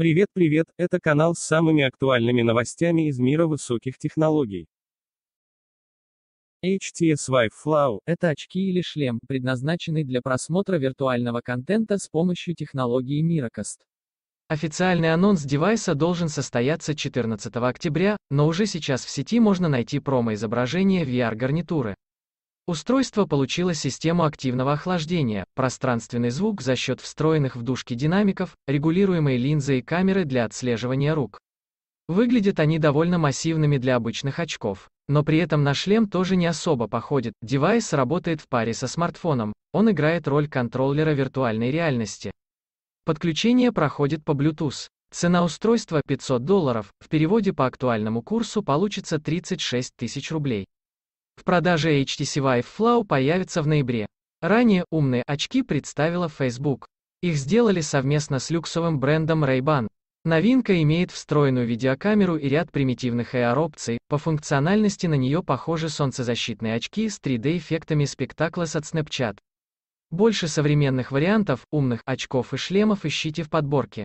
Привет, привет, это канал с самыми актуальными новостями из мира высоких технологий. HTS Vive Flow – это очки или шлем, предназначенный для просмотра виртуального контента с помощью технологии Miracast. Официальный анонс девайса должен состояться 14 октября, но уже сейчас в сети можно найти промо-изображение VR-гарнитуры. Устройство получило систему активного охлаждения, пространственный звук за счет встроенных в дужки динамиков, регулируемой линзы и камеры для отслеживания рук. Выглядят они довольно массивными для обычных очков, но при этом на шлем тоже не особо походит. Девайс работает в паре со смартфоном, он играет роль контроллера виртуальной реальности. Подключение проходит по Bluetooth. Цена устройства 500 долларов, в переводе по актуальному курсу получится 36 тысяч рублей. В продаже HTC Vive Flow появится в ноябре. Ранее умные очки представила Facebook. Их сделали совместно с люксовым брендом Ray-Ban. Новинка имеет встроенную видеокамеру и ряд примитивных AR-опций, по функциональности на нее похожи солнцезащитные очки с 3D-эффектами Spectacles от Snapchat. Больше современных вариантов умных очков и шлемов ищите в подборке.